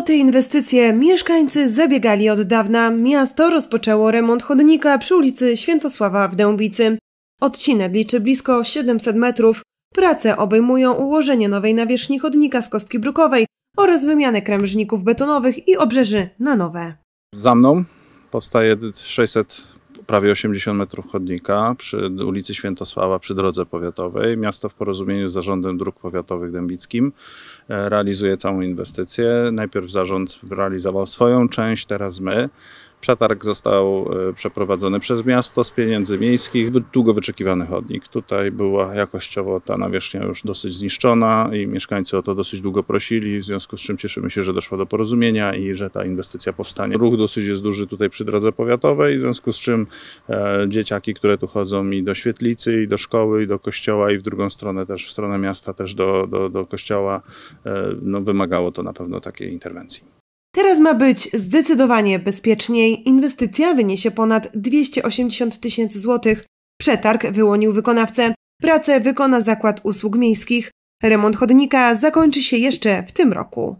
O te inwestycje mieszkańcy zabiegali od dawna. Miasto rozpoczęło remont chodnika przy ulicy Świętosława w Dębicy. Odcinek liczy blisko 700 metrów. Prace obejmują ułożenie nowej nawierzchni chodnika z kostki brukowej oraz wymianę kremżników betonowych i obrzeży na nowe. Za mną powstaje 600 prawie 80 metrów chodnika przy ulicy Świętosława przy drodze powiatowej. Miasto w porozumieniu z Zarządem Dróg Powiatowych Dębickim e, realizuje całą inwestycję. Najpierw zarząd realizował swoją część, teraz my. Przetarg został e, przeprowadzony przez miasto z pieniędzy miejskich. Długo wyczekiwany chodnik. Tutaj była jakościowo ta nawierzchnia już dosyć zniszczona i mieszkańcy o to dosyć długo prosili, w związku z czym cieszymy się, że doszło do porozumienia i że ta inwestycja powstanie. Ruch dosyć jest duży tutaj przy drodze powiatowej, w związku z czym e, dzieciaki, które tu chodzą i do świetlicy, i do szkoły, i do kościoła, i w drugą stronę też, w stronę miasta też do, do, do kościoła, e, no, wymagało to na pewno takiej interwencji ma być zdecydowanie bezpieczniej, inwestycja wyniesie ponad 280 tysięcy złotych. Przetarg wyłonił wykonawcę. Pracę wykona Zakład Usług Miejskich. Remont chodnika zakończy się jeszcze w tym roku.